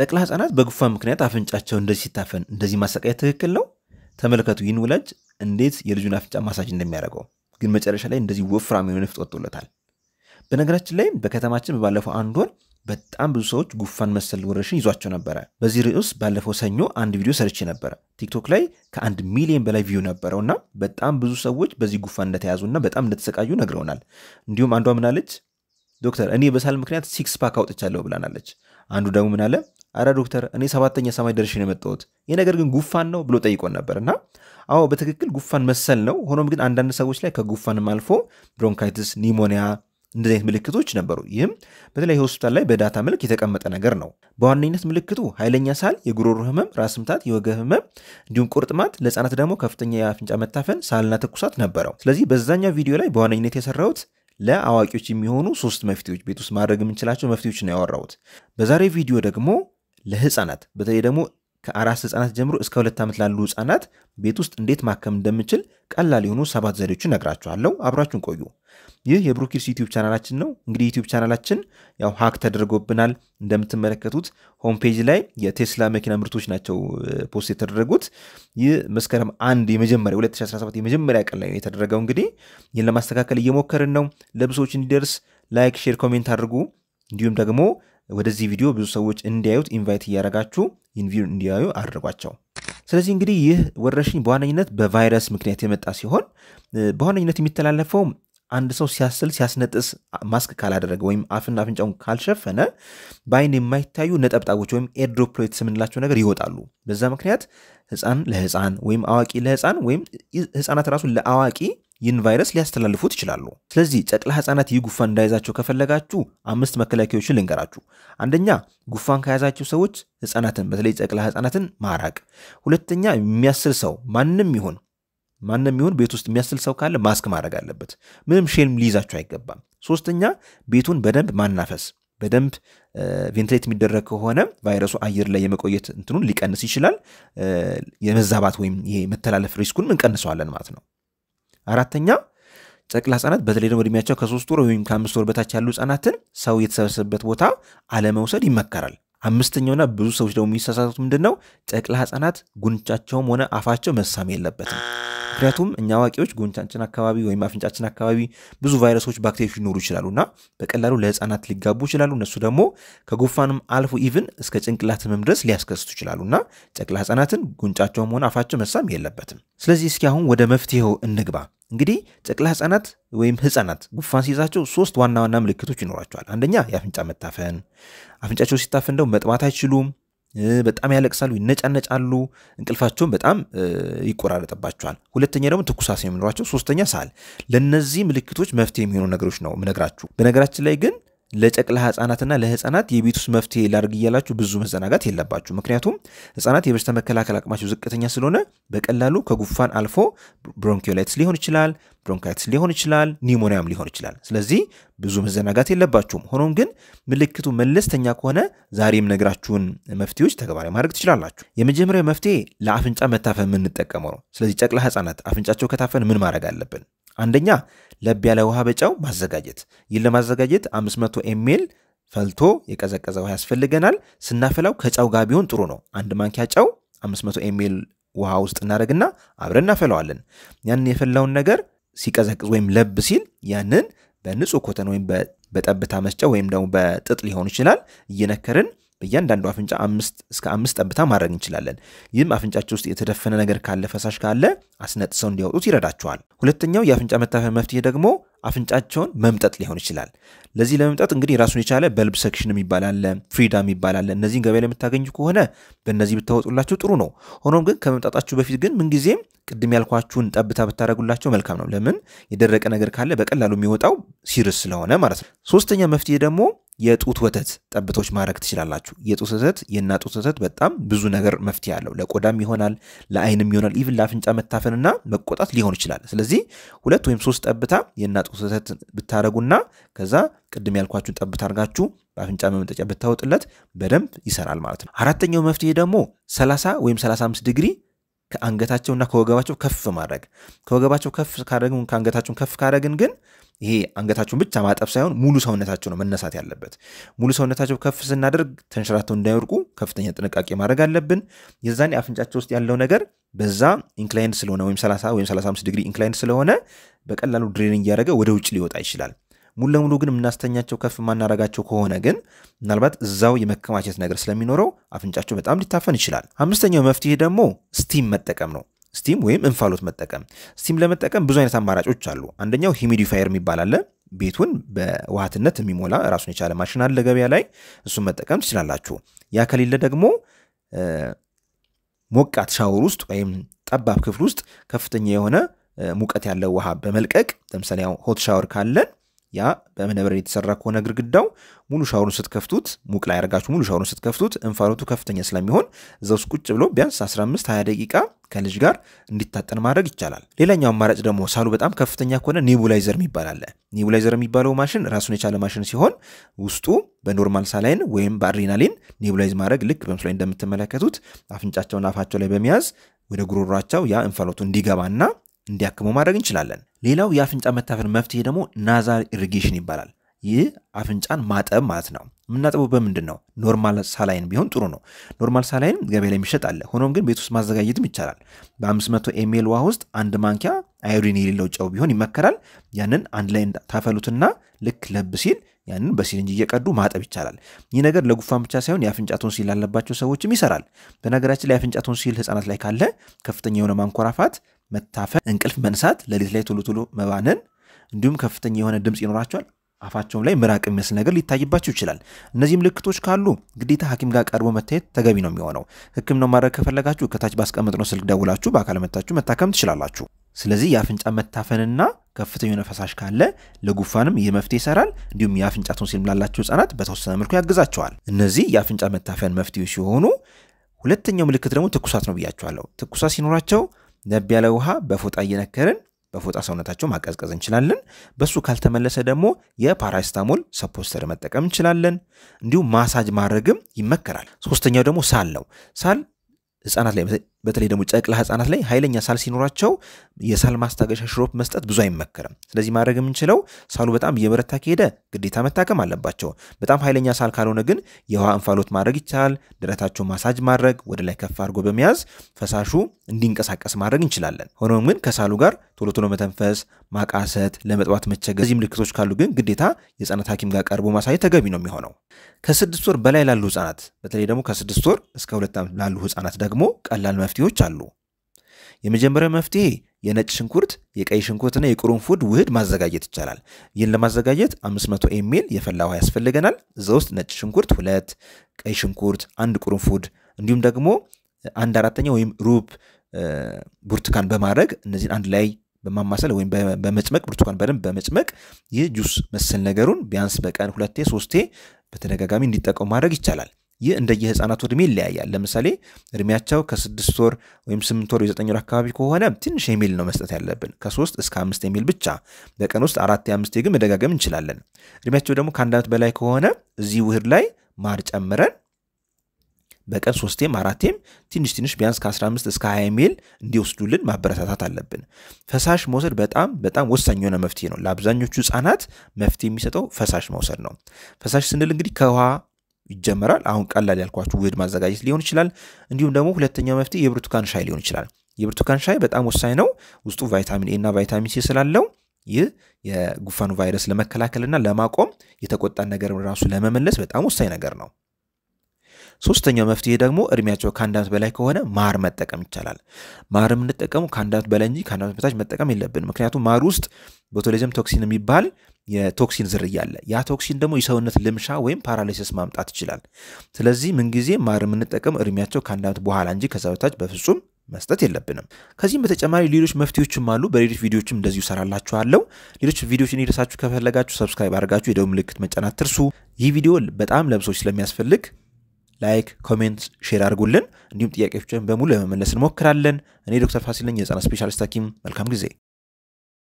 ጨቅላ ህጻናት በጉፋን ምክንያት አፍንጫቸው እንደዚህ ሲታፈን እንደዚህ ማሰቃየት ትክክል ነው? ተመልከቱ ይህን ወላጅ እንዴት የልጁን አፍንጫ ማሳጅ እንደሚያደርገው። ግን መጨረሻ ላይ እንደዚህ ወፍራም የሆነ ፍጥ ወጥቶለታል። በነገራችን ላይ በከተማችን በባለፈው አንድ ወር በጣም ብዙ ሰዎች ጉፋን መሰል ወረርሽኝ ይዟቸው ነበረ። በዚህ ርዕስ ባለፈው ሰኞ አንድ ቪዲዮ ሰርቼ ነበረ። ቲክቶክ ላይ ከአንድ ሚሊዮን በላይ ቪው ነበረው እና በጣም ብዙ ሰዎች በዚህ ጉፋን እንደተያዙና በጣም እንደተሰቃዩ ነግረውናል። እንዲሁም አንዷ ምናለች፣ ዶክተር እኔ በሳል ምክንያት ሲክስ ፓክ አውጥቻለሁ ብላናለች። አንዱ ደግሞ ምን አለ አረ ዶክተር እኔ ሰባተኛ ሰማይ ደርሼ ነው የመጣሁት፣ ይህ ነገር ግን ጉፋን ነው ብሎ ጠይቆን ነበር እና አዎ በትክክል ጉፋን መሰል ነው። ሆኖም ግን አንዳንድ ሰዎች ላይ ከጉፋንም አልፎ ብሮንካይትስ፣ ኒሞኒያ እንደዚህ አይነት ምልክቶች ነበሩ። ይህም በተለያዩ ሆስፒታል ላይ በዳታ መልክ የተቀመጠ ነገር ነው። በዋነኝነት ምልክቱ ኃይለኛ ሳል፣ የጉሮሮ ህመም፣ ራስ ምታት፣ የወገብ ህመም እንዲሁም ቁርጥማት፣ ለህፃናት ደግሞ ከፍተኛ የአፍንጫ መታፈን፣ ሳልና ትኩሳት ነበረው። ስለዚህ በዛኛው ቪዲዮ ላይ በዋነኝነት የሰራሁት ለአዋቂዎች የሚሆኑ ሶስት መፍትሄዎች ቤት ውስጥ ማድረግ የምንችላቸው መፍትሄዎች ነው ያወራሁት። በዛሬ ቪዲዮ ደግሞ ለህፃናት በተለይ ደግሞ ከአራት ህፃናት ጀምሮ እስከ ሁለት ዓመት ላሉ ህፃናት ቤት ውስጥ እንዴት ማከም እንደምችል ቀላል የሆኑ ሰባት ዘዴዎችን ነግራችኋለሁ። አብራችሁን ቆዩ። ይህ የብሩኪርስ ዩቲዩብ ቻናላችን ነው። እንግዲህ ዩቲዩብ ቻናላችን ያው ሀክ ተደርጎብናል። እንደምትመለከቱት ሆም ፔጅ ላይ የቴስላ መኪና ምርቶች ናቸው ፖስት የተደረጉት። ይህ መስከረም አንድ የመጀመሪያ 2017 የመጀመሪያ ቀን ላይ የተደረገው። እንግዲህ ይህን ለማስተካከል እየሞከርን ነው። ለብሶች እንዲደርስ ላይክ፣ ሼር፣ ኮሜንት አድርጉ። እንዲሁም ደግሞ ወደዚህ ቪዲዮ ብዙ ሰዎች እንዲያዩት ኢንቫይት እያደረጋችሁ ይህን ቪዲዮ እንዲያዩ አድርጓቸው። ስለዚህ እንግዲህ ይህ ወረርሽኝ በዋነኝነት በቫይረስ ምክንያት የመጣ ሲሆን በዋነኝነት የሚተላለፈው አንድ ሰው ሲያስል ሲያስነጥስ ማስክ ካላደረገ ወይም አፍና አፍንጫውን ካልሸፈነ በአይን የማይታዩ ነጠብጣቦች ወይም ኤርድሮፕሎይትስ የምንላቸው ነገር ይወጣሉ። በዛ ምክንያት ህፃን ለህፃን ወይም አዋቂ ለህፃን ወይም ህፃናት ራሱ ለአዋቂ ይህን ቫይረስ ሊያስተላልፉት ይችላሉ። ስለዚህ ጨቅላ ህጻናት ይህ ጉንፋን እንዳይዛቸው ከፈለጋችሁ አምስት መከላከያዎችን ልንገራችሁ። አንደኛ ጉንፋን ከያዛቸው ሰዎች ህጻናትን በተለይ ጨቅላ ህጻናትን ማራቅ። ሁለተኛ የሚያስል ሰው ማንም ይሁን ማንም ይሁን ቤት ውስጥ የሚያስል ሰው ካለ ማስክ ማድረግ አለበት። ምንም ሼልም ሊይዛቸው አይገባም። ሶስተኛ ቤቱን በደንብ ማናፈስ በደንብ ቬንትሌት የሚደረግ ከሆነ ቫይረሱ አየር ላይ የመቆየት እንትኑን ሊቀንስ ይችላል። የመዛባት ወይም ይሄ መተላለፍ ሪስኩን እንቀንሰዋለን ማለት ነው። አራተኛ ጨቅላ ህጻናት በተለይ ደግሞ እድሜያቸው ከሶስት ወር ወይም ከአምስት ወር በታች ያሉ ህጻናትን ሰው የተሰበሰበበት ቦታ አለመውሰድ ይመከራል። አምስተኛውና ብዙ ሰዎች ደግሞ የሚሳሳቱት ምንድን ነው? ጨቅላ ህጻናት ጉንጫቸውም ሆነ አፋቸው መሳም የለበትም። ምክንያቱም እኛ አዋቂዎች ጉንጫችን አካባቢ ወይም አፍንጫችን አካባቢ ብዙ ቫይረሶች፣ ባክቴሪዎች ሊኖሩ ይችላሉ እና በቀላሉ ለህፃናት ሊጋቡ ይችላሉ። እነሱ ደግሞ ከጉፋንም አልፎ ኢቭን እስከ ጭንቅላት ህመም ድረስ ሊያስከስቱ ይችላሉ እና ጨቅላ ህፃናትን ጉንጫቸውም ሆነ አፋቸው መሳም የለበትም። ስለዚህ እስኪ አሁን ወደ መፍትሄው እንግባ። እንግዲህ ጨቅላ ህጻናት ወይም ህጻናት ጉፋን ሲይዛቸው ሶስት ዋና ዋና ምልክቶች ይኖራቸዋል። አንደኛ የአፍንጫ መታፈን፣ አፍንጫቸው ሲታፈን ደው መጥባት አይችሉም፣ በጣም ያለቅሳሉ፣ ይነጫነጫሉ፣ እንቅልፋቸውን በጣም ይቆራረጥባቸዋል። ሁለተኛ ደግሞ ትኩሳት የሚኖራቸው፣ ሶስተኛ ሳል። ለእነዚህ ምልክቶች መፍትሄ የሚሆኑ ነገሮች ነው ምነግራችሁ። በነገራችን ላይ ግን ለጨቅላ ህጻናትና ለህጻናት የቤት ውስጥ መፍትሄ ላድርግ እያላችሁ ብዙ መዘናጋት የለባችሁ። ምክንያቱም ህጻናት የበሽታ መከላከል አቅማቸው ዝቅተኛ ስለሆነ በቀላሉ ከጉፋን አልፎ ብሮንኪዮላይትስ ሊሆን ይችላል፣ ብሮንካይትስ ሊሆን ይችላል፣ ኒሞኒያም ሊሆን ይችላል። ስለዚህ ብዙ መዘናጋት የለባችሁም። ሆኖም ግን ምልክቱ መለስተኛ ከሆነ ዛሬም ነግራችሁን መፍትሄዎች ተግባራዊ ማድረግ ትችላላችሁ። የመጀመሪያው መፍትሄ ለአፍንጫ መታፈን የምንጠቀመው ነው። ስለዚህ ጨቅላ ህጻናት አፍንጫቸው ከታፈን ምን ማድረግ አለብን? አንደኛ ለብ ያለ ውሃ በጨው ማዘጋጀት። ይህን ለማዘጋጀት 500 ኤሜል ፈልቶ የቀዘቀዘ ውሃ ያስፈልገናል። ስናፈላው ከጨው ጋር ቢሆን ጥሩ ነው። አንድ ማንኪያ ጨው 500 ኤሜል ውሃ ውስጥ እናደርግና አብረን እናፈለዋለን። ያንን የፈላውን ነገር ሲቀዘቅዝ ወይም ለብ ሲል ያንን በንጹህ ኮተን ወይም በጠብታ መስጫ ወይም ደግሞ በጥጥ ሊሆን ይችላል እየነከርን በእያንዳንዱ አፍንጫ አምስት እስከ አምስት ጠብታ ማድረግ እንችላለን። ይህም አፍንጫቸው ውስጥ የተደፈነ ነገር ካለ ፈሳሽ ካለ አስነጥሰው እንዲያወጡት ይረዳቸዋል። ሁለተኛው የአፍንጫ መታፈን መፍትሄ ደግሞ አፍንጫቸውን መምጠጥ ሊሆን ይችላል። ለዚህ ለመምጠጥ እንግዲህ ራሱን የቻለ በልብ ሰክሽን ይባላለ ፍሪዳም ይባላለ። እነዚህን ገበያ ለምታገኙ ከሆነ በእነዚህ ብታወጡላቸው ጥሩ ነው። ሆኖም ግን ከመምጣጣችሁ በፊት ግን ምንጊዜም ቅድም ያልኳችሁን ጠብታ ብታደረጉላቸው መልካም ነው። ለምን የደረቀ ነገር ካለ በቀላሉ የሚወጣው ሲርስ ስለሆነ ማለት ነው። ሶስተኛ መፍትሄ ደግሞ የጡት ወተት ጠብቶች ማድረግ ትችላላችሁ። የጡት ወተት የእናት ጡት ወተት በጣም ብዙ ነገር መፍትሄ አለው። ለቆዳም ይሆናል፣ ለአይንም ይሆናል፣ ኢቭን ለአፍንጫ መታፈንና መቆጣት ሊሆን ይችላል። ስለዚህ ሁለት ወይም ሶስት ጠብታ የእናት ጡት ወተት ብታደረጉና ከዛ ቅድም ያልኳችሁን ጠብታ አድርጋችሁ በአፍንጫ መመጠጫ ብታወጥለት በደንብ ይሰራል ማለት ነው። አራተኛው መፍትሄ ደግሞ 30 ወይም 35 ዲግሪ ከአንገታቸውና ከወገባቸው ከፍ ማድረግ ከወገባቸው ከፍ ካደረግን ከአንገታቸውን ከፍ ካደረግን ግን ይሄ አንገታቸውን ብቻ ማጠብ ሳይሆን ሙሉ ሰውነታቸው ነው መነሳት ያለበት። ሙሉ ሰውነታቸው ከፍ ስናደርግ ተንሸራተው እንዳይወድቁ ከፍተኛ ጥንቃቄ ማድረግ አለብን። የዛኔ አፍንጫቸው ውስጥ ያለው ነገር በዛ ኢንክላይንድ ስለሆነ ወይም 30 ወይም 35 ዲግሪ ኢንክላይንድ ስለሆነ በቀላሉ ድሬን እያደረገ ወደ ውጭ ሊወጣ ይችላል። ሙሉ ለሙሉ ግን የምናስተኛቸው ከፍ የማናረጋቸው ከሆነ ግን ምናልባት እዛው የመከማቸት ነገር ስለሚኖረው አፍንጫቸው በጣም ሊታፈን ይችላል። አምስተኛው መፍትሄ ደግሞ ስቲም መጠቀም ነው። ስቲም ወይም እንፋሎት መጠቀም። ስቲም ለመጠቀም ብዙ አይነት አማራጮች አሉ። አንደኛው ሂሚዲፋየር የሚባል አለ። ቤቱን በውሃትነት የሚሞላ ራሱን የቻለ ማሽን አለ ገበያ ላይ፣ እሱን መጠቀም ትችላላችሁ። ያ ከሌለ ደግሞ ሞቃት ሻወር ውስጥ ወይም ጠባብ ክፍል ውስጥ ከፍተኛ የሆነ ሙቀት ያለው ውሃ በመልቀቅ ለምሳሌ ሆት ሻወር ካለን ያ በእብነበረድ የተሰራ ከሆነ ግድግዳው ሙሉ ሻወሩን ስትከፍቱት ሙቅ ላይ አድርጋችሁ ሙሉ ሻወሩን ስትከፍቱት እንፋሎቱ ከፍተኛ ስለሚሆን እዛ ውስጥ ቁጭ ብሎ ቢያንስ 15 20 ደቂቃ ከልጅ ጋር እንዲታጠን ማድረግ ይቻላል። ሌላኛው አማራጭ ደግሞ ሳሉ በጣም ከፍተኛ ከሆነ ኔቡላይዘር የሚባል አለ። ኔቡላይዘር የሚባለው ማሽን ራሱን የቻለ ማሽን ሲሆን ውስጡ በኖርማል ሳላይን ወይም በአድሬናሊን ኔቡላይዝ ማድረግ ልክ በምስሉ ላይ እንደምትመለከቱት አፍንጫቸውን አፋቸው ላይ በመያዝ ወደ ጉሮሯቸው ያ እንፋሎቱ እንዲገባና እንዲያክሙ ማድረግ እንችላለን። ሌላው የአፍንጫ መታፈን መፍትሄ ደግሞ ናዛል ኢሪጌሽን ይባላል። ይህ አፍንጫን ማጠብ ማለት ነው። የምናጠበው በምንድን ነው? ኖርማል ሳላይን ቢሆን ጥሩ ነው። ኖርማል ሳላይን ገበያ ላይ የሚሸጥ አለ። ሆኖም ግን ቤት ውስጥ ማዘጋጀትም ይቻላል። በ500 ኤሜል ውሃ ውስጥ አንድ ማንኪያ አዮዲን የሌለው ጨው ቢሆን ይመከራል። ያንን አንድ ላይ ታፈሉትና ልክ ለብ ሲል ያንን በሲሪንጅ እየቀዱ ማጠብ ይቻላል። ይህ ነገር ለጉፋን ብቻ ሳይሆን የአፍንጫ ቶንሲል ላለባቸው ሰዎችም ይሰራል። በነገራችን ላይ የአፍንጫ ቶንሲል ህጻናት ላይ ካለ ከፍተኛ የሆነ ማንኮራፋት መታፈን፣ እንቅልፍ መንሳት፣ ሌሊት ላይ ቶሎ ቶሎ መባነን እንዲሁም ከፍተኛ የሆነ ድምፅ ይኖራቸዋል። አፋቸውም ላይ ምራቅ የሚመስል ነገር ሊታይባቸው ይችላል። እነዚህ ምልክቶች ካሉ ግዴታ ሐኪም ጋር ቀርቦ መታየት ተገቢ ነው የሚሆነው። ሕክምናው ማድረግ ከፈለጋችሁ ከታች ባስቀመጥነው ስልክ ደውላችሁ በአካል መታችሁ መታከም ትችላላችሁ። ስለዚህ የአፍንጫ መታፈንና ከፍተኛ የሆነ ፈሳሽ ካለ ለጉፋንም ይህ መፍትሄ ይሰራል። እንዲሁም የአፍንጫ ቶንሲል ላላቸው ህጻናት በተወሰነ መልኩ ያግዛቸዋል። እነዚህ የአፍንጫ መታፈን መፍትሄ ሲሆኑ፣ ሁለተኛው ምልክት ደግሞ ትኩሳት ነው ብያቸዋለሁ። ትኩሳት ሲኖራቸው ለብ ያለ ውሃ በፎጣ እየነከርን በፎጣ ሰውነታቸው ማቀዝቀዝ እንችላለን። በሱ ካልተመለሰ ደግሞ የፓራስታሞል ሰፖስተር መጠቀም እንችላለን። እንዲሁም ማሳጅ ማድረግም ይመከራል። ሶስተኛው ደግሞ ሳል ነው። ሳል ህጻናት ላይ በተለይ ደግሞ ጨቅላ ህጻናት ላይ ኃይለኛ ሳል ሲኖራቸው የሳል ማስታገሻ ሽሮፕ መስጠት ብዙ አይመከርም። ስለዚህ ማድረግ የምንችለው ሳሉ በጣም እየበረታ ከሄደ ግዴታ መታከም አለባቸው። በጣም ኃይለኛ ሳል ካልሆነ ግን የውሃ እንፋሎት ማድረግ ይቻላል። ደረታቸው ማሳጅ ማድረግ፣ ወደ ላይ ከፍ አድርጎ በመያዝ ፈሳሹ እንዲንቀሳቀስ ማድረግ እንችላለን። ሆኖም ግን ከሳሉ ጋር ቶሎ ቶሎ መተንፈስ፣ ማቃሰት፣ ለመጥባት መቸገር፣ እዚህ ምልክቶች ካሉ ግን ግዴታ የህጻናት ሐኪም ጋር ቀርቦ ማሳየት ተገቢ ነው የሚሆነው። ከስድስት ወር በላይ ላሉ ህጻናት በተለይ ደግሞ ከስድስት ወር እስከ ሁለት ዓመት ላሉ ህጻናት ደግሞ ቀላል መፍ መፍትሄዎች አሉ። የመጀመሪያው መፍትሄ የነጭ ሽንኩርት፣ የቀይ ሽንኩርትና የቅርንፉድ ውህድ ማዘጋጀት ይቻላል። ይህን ለማዘጋጀት 500 ኤሚል የፈላ ውሃ ያስፈልገናል። እዛ ውስጥ ነጭ ሽንኩርት ሁለት፣ ቀይ ሽንኩርት አንድ፣ ቅርንፉድ እንዲሁም ደግሞ አንድ አራተኛ ወይም ሩብ ብርቱካን በማድረግ እነዚህን አንድ ላይ በማማሰል ወይም በመጭመቅ ብርቱካን በደንብ በመጭመቅ ይህ ጁስ መሰል ነገሩን ቢያንስ በቀን ሁለቴ ሶስቴ በተደጋጋሚ እንዲጠቀሙ ማድረግ ይቻላል። ይህ እንደየ እንደየህፃናቱ እድሜ ይለያያል። ለምሳሌ እድሜያቸው ከስድስት ወር ወይም ስምንት ወር የዘጠኝ ወር አካባቢ ከሆነ ትንሽ የሚል ነው መስጠት ያለብን፣ ከሶስት እስከ አምስት የሚል ብቻ። በቀን ውስጥ አራት አምስቴ ግን መደጋገም እንችላለን። እድሜያቸው ደግሞ ከአንድ ዓመት በላይ ከሆነ እዚህ ውህድ ላይ ማር ጨምረን በቀን ሶስቴም አራቴም ትንሽ ትንሽ ቢያንስ ከ15 እስከ 20 ሚል እንዲወስዱልን ማበረታታት አለብን። ፈሳሽ መውሰድ በጣም በጣም ወሳኝ የሆነ መፍትሄ ነው። ለአብዛኞቹ ህጻናት መፍትሄ የሚሰጠው ፈሳሽ መውሰድ ነው። ፈሳሽ ስንል እንግዲህ ከውሃ ይጀመራል። አሁን ቀላል ያልኳችሁ ውህድ ማዘጋጀት ሊሆን ይችላል። እንዲሁም ደግሞ ሁለተኛው መፍትሄ የብርቱካን ሻይ ሊሆን ይችላል። የብርቱካን ሻይ በጣም ወሳኝ ነው። ውስጡ ቫይታሚን ኤ እና ቫይታሚን ሲ ስላለው ይህ የጉፋኑ ቫይረስ ለመከላከልና ለማቆም የተቆጣን ነገር ራሱ ለመመለስ በጣም ወሳኝ ነገር ነው። ሶስተኛው መፍትሄ ደግሞ እድሜያቸው ከአንድ ዓመት በላይ ከሆነ ማር መጠቀም ይቻላል። ማር የምንጠቀሙ ከአንድ ዓመት በላይ እንጂ ከአንድ ዓመት በታች መጠቀም የለብን። ምክንያቱም ማር ውስጥ ቦቱሊዝም ቶክሲን የሚባል የቶክሲን ዝርያ አለ። ያ ቶክሲን ደግሞ የሰውነት ልምሻ ወይም ፓራላይሲስ ማምጣት ይችላል። ስለዚህ ምንጊዜ ማር የምንጠቀም እድሜያቸው ከአንድ ዓመት በኋላ እንጂ ከዛ በታች በፍጹም መስጠት የለብንም። ከዚህም በተጨማሪ ሌሎች መፍትሄዎችም አሉ። በሌሎች ቪዲዮዎችም እንደዚሁ ሰራላችኋለሁ። ሌሎች ቪዲዮዎች እንዲደርሳችሁ ከፈለጋችሁ ሰብስክራይብ አድርጋችሁ የደውል ምልክት መጫን አትርሱ። ይህ ቪዲዮ በጣም ለብሶች ስለሚያስፈልግ ላይክ፣ ኮሜንት፣ ሼር አድርጉልን። እንዲሁም ጥያቄዎችን በሙሉ ለመመለስ እንሞክራለን። እኔ ዶክተር ፋሲል ነኝ፣ የህፃናት ስፔሻሊስት ሐኪም። መልካም ጊዜ